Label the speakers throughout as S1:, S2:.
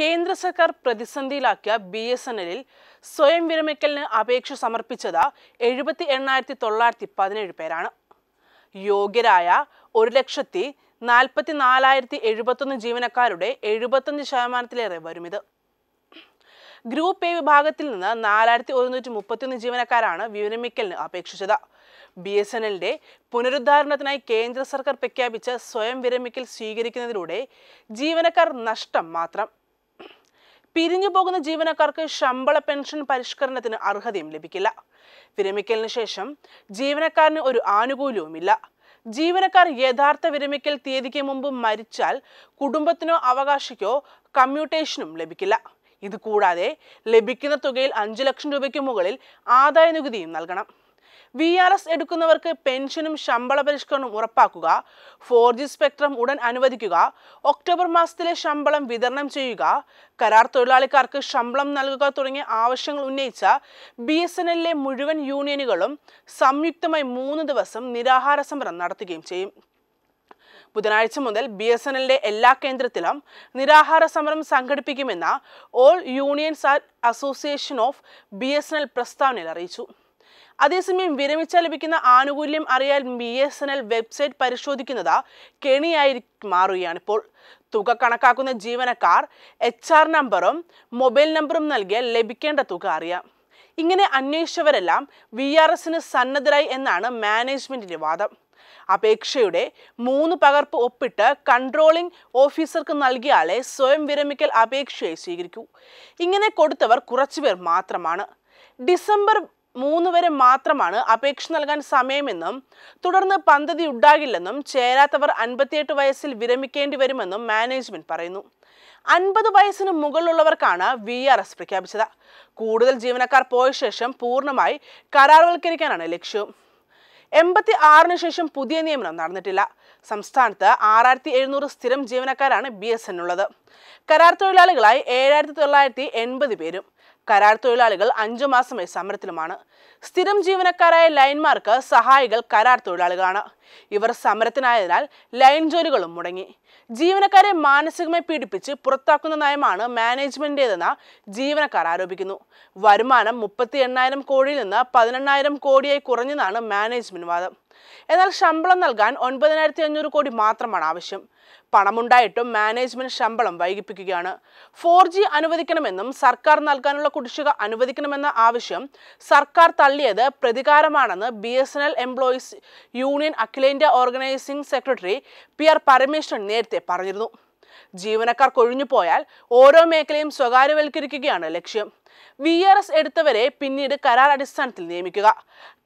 S1: കേന്ദ്ര സർക്കാർ പ്രതിസന്ധിയിലാക്കിയ B S N എല്ലിൽ സ്വയം വിരമിക്കലിന് അപേക്ഷ സമർപ്പിച്ചത് എഴുപത്തി എണ്ണായിരത്തി തൊള്ളായിരത്തി പതിനേഴ് പേരാണ് യോഗ്യരായ ഒരു ലക്ഷത്തി നാൽപ്പത്തി നാലായിരത്തി എഴുപത്തൊന്ന് ജീവനക്കാരുടെ എഴുപത്തൊന്ന് ശതമാനത്തിലേറെ വരും ഇത് ഗ്രൂപ്പ് എ വിഭാഗത്തിൽ നിന്ന് നാലായിരത്തി ഒരുന്നൂറ്റി മുപ്പത്തിയൊന്ന് ജീവനക്കാരാണ് വിരമിക്കലിന് അപേക്ഷിച്ചത് ബി എസ് എൻ എല്ലിന്റെ പുനരുദ്ധാരണത്തിനായി കേന്ദ്ര സർക്കാർ പ്രഖ്യാപിച്ച സ്വയം വിരമിക്കൽ സ്വീകരിക്കുന്നതിലൂടെ ജീവനക്കാർ നഷ്ടം മാത്രം പിരിഞ്ഞു പോകുന്ന ജീവനക്കാർക്ക് ശമ്പള പെൻഷൻ പരിഷ്കരണത്തിന് അർഹതയും ലഭിക്കില്ല വിരമിക്കലിന് ശേഷം ജീവനക്കാരന് ഒരു ആനുകൂല്യവുമില്ല ജീവനക്കാർ യഥാർത്ഥ വിരമിക്കൽ തീയതിക്ക് മുമ്പ് മരിച്ചാൽ കുടുംബത്തിനോ അവകാശിക്കോ കമ്മ്യൂട്ടേഷനും ലഭിക്കില്ല ഇത് കൂടാതെ ലഭിക്കുന്ന തുകയിൽ അഞ്ചു ലക്ഷം രൂപയ്ക്ക് മുകളിൽ ആദായ നികുതിയും നൽകണം വി ആർ എസ് എടുക്കുന്നവർക്ക് പെൻഷനും ശമ്പള പരിഷ്കരണവും ഉറപ്പാക്കുക ഫോർ ജി സ്പെക്ട്രം ഉടൻ അനുവദിക്കുക ഒക്ടോബർ മാസത്തിലെ ശമ്പളം വിതരണം ചെയ്യുക കരാർ തൊഴിലാളിക്കാർക്ക് ശമ്പളം നൽകുക തുടങ്ങിയ ആവശ്യങ്ങൾ ഉന്നയിച്ച ബി എസ് എൻ എല്ലിലെ മുഴുവൻ യൂണിയനുകളും സംയുക്തമായി മൂന്ന് ദിവസം നിരാഹാര സമരം നടത്തുകയും ചെയ്യും ബുധനാഴ്ച മുതൽ ബി എസ് എൻ എല്ലിന്റെ എല്ലാ കേന്ദ്രത്തിലും നിരാഹാര സമരം സംഘടിപ്പിക്കുമെന്ന് all unions and association of B S N L പ്രസ്താവനയിൽ അറിയിച്ചു അതേസമയം വിരമിച്ചാൽ ലഭിക്കുന്ന ആനുകൂല്യം അറിയാൻ B S N L website പരിശോധിക്കുന്നത് കെണിയായി മാറുകയാണ് ഇപ്പോൾ തുക കണക്കാക്കുന്ന ജീവനക്കാർ എച്ച് ആർ നമ്പറും മൊബൈൽ നമ്പറും നൽകിയാൽ ലഭിക്കേണ്ട തുക അറിയാം ഇങ്ങനെ അന്വേഷിച്ചവരെല്ലാം വി ആർ എസിന് സന്നദ്ധരായി എന്നാണ് മാനേജ്മെന്റിന്റെ വാദം അപേക്ഷയുടെ മൂന്ന് പകർപ്പ് ഒപ്പിട്ട് കൺട്രോളിംഗ് ഓഫീസർക്ക് നൽകിയാലേ സ്വയം വിരമിക്കൽ അപേക്ഷയായി സ്വീകരിക്കൂ ഇങ്ങനെ കൊടുത്തവർ കുറച്ചുപേർ മാത്രമാണ് ഡിസംബർ മൂന്നുവരെ മാത്രമാണ് അപേക്ഷ നൽകാൻ സമയമെന്നും തുടർന്ന് പദ്ധതി ഉണ്ടാകില്ലെന്നും ചേരാത്തവർ അൻപത്തിയെട്ട് വയസ്സിൽ വിരമിക്കേണ്ടി വരുമെന്നും മാനേജ്മെന്റ് പറയുന്നു അൻപത് വയസ്സിന് മുകളിലുള്ളവർക്കാണ് വി ആർ എസ് പ്രഖ്യാപിച്ചത് കൂടുതൽ ജീവനക്കാർ പോയ ശേഷം പൂർണ്ണമായി കരാർവൽക്കരിക്കാനാണ് ലക്ഷ്യം എൺപത്തി ആറിന് ശേഷം പുതിയ നിയമനം നടന്നിട്ടില്ല സംസ്ഥാനത്ത് ആറായിരത്തി എഴുന്നൂറ് സ്ഥിരം ജീവനക്കാരാണ് ബി എസ് എൻ ഉള്ളത് കരാർ തൊഴിലാളികളായി ഏഴായിരത്തി തൊള്ളായിരത്തി എൺപത് പേരും കരാർ തൊഴിലാളികൾ അഞ്ചു മാസമായി സമരത്തിലുമാണ് സ്ഥിരം ജീവനക്കാരായ ലൈൻമാർക്ക് സഹായികൾ കരാർ തൊഴിലാളികളാണ് ഇവർ സമരത്തിനായതിനാൽ ലൈൻ ജോലികളും മുടങ്ങി ജീവനക്കാരെ മാനസികമായി പീഡിപ്പിച്ച് പുറത്താക്കുന്ന നയമാണ് മാനേജ്മെന്റേതെന്ന് ജീവനക്കാർ ആരോപിക്കുന്നു വരുമാനം മുപ്പത്തി എണ്ണായിരം കോടിയിൽ നിന്ന് പതിനെണ്ണായിരം കോടിയായി കുറഞ്ഞതാണ് മാനേജ്മെന്റ് വാദം എന്നാൽ ശമ്പളം നൽകാൻ ഒൻപതിനായിരത്തി അഞ്ഞൂറ് കോടി മാത്രമാണ് ആവശ്യം പണമുണ്ടായിട്ടും മാനേജ്മെന്റ് ശമ്പളം വൈകിപ്പിക്കുകയാണ് ഫോർ ജി അനുവദിക്കണമെന്നും സർക്കാർ നൽകാനുള്ള കുടിശ്ശിക അനുവദിക്കണമെന്ന ആവശ്യം സർക്കാർ തള്ളിയത് പ്രതികാരമാണെന്ന് B S N L employees union അഖിലേന്ത്യാ organising secretary P R Parameswaran നേരത്തെ പറഞ്ഞിരുന്നു ജീവനക്കാർ കൊഴിഞ്ഞു പോയാൽ ഓരോ മേഖലയും സ്വകാര്യവൽക്കരിക്കുകയാണ് ലക്ഷ്യം വി ആർ എസ് എടുത്തവരെ പിന്നീട് കരാർ അടിസ്ഥാനത്തിൽ നിയമിക്കുക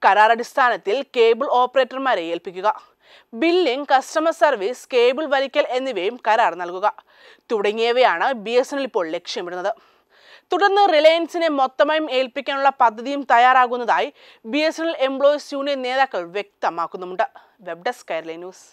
S1: കരാർ അടിസ്ഥാനത്തിൽ കേബിൾ ഓപ്പറേറ്റർമാരെ ഏൽപ്പിക്കുക ബില്ലിംഗ് കസ്റ്റമർ സർവീസ് കേബിൾ വലിക്കൽ എന്നിവയും കരാർ നൽകുക തുടങ്ങിയവയാണ് ബി എസ് എൻ ഇപ്പോൾ ലക്ഷ്യമിടുന്നത് തുടർന്ന് റിലയൻസിനെ മൊത്തമായും ഏൽപ്പിക്കാനുള്ള പദ്ധതിയും തയ്യാറാകുന്നതായി B S N L employees union നേതാക്കൾ വ്യക്തമാക്കുന്നുമുണ്ട് വെബ് ഡെസ്ക് കയർലൈ ന്യൂസ്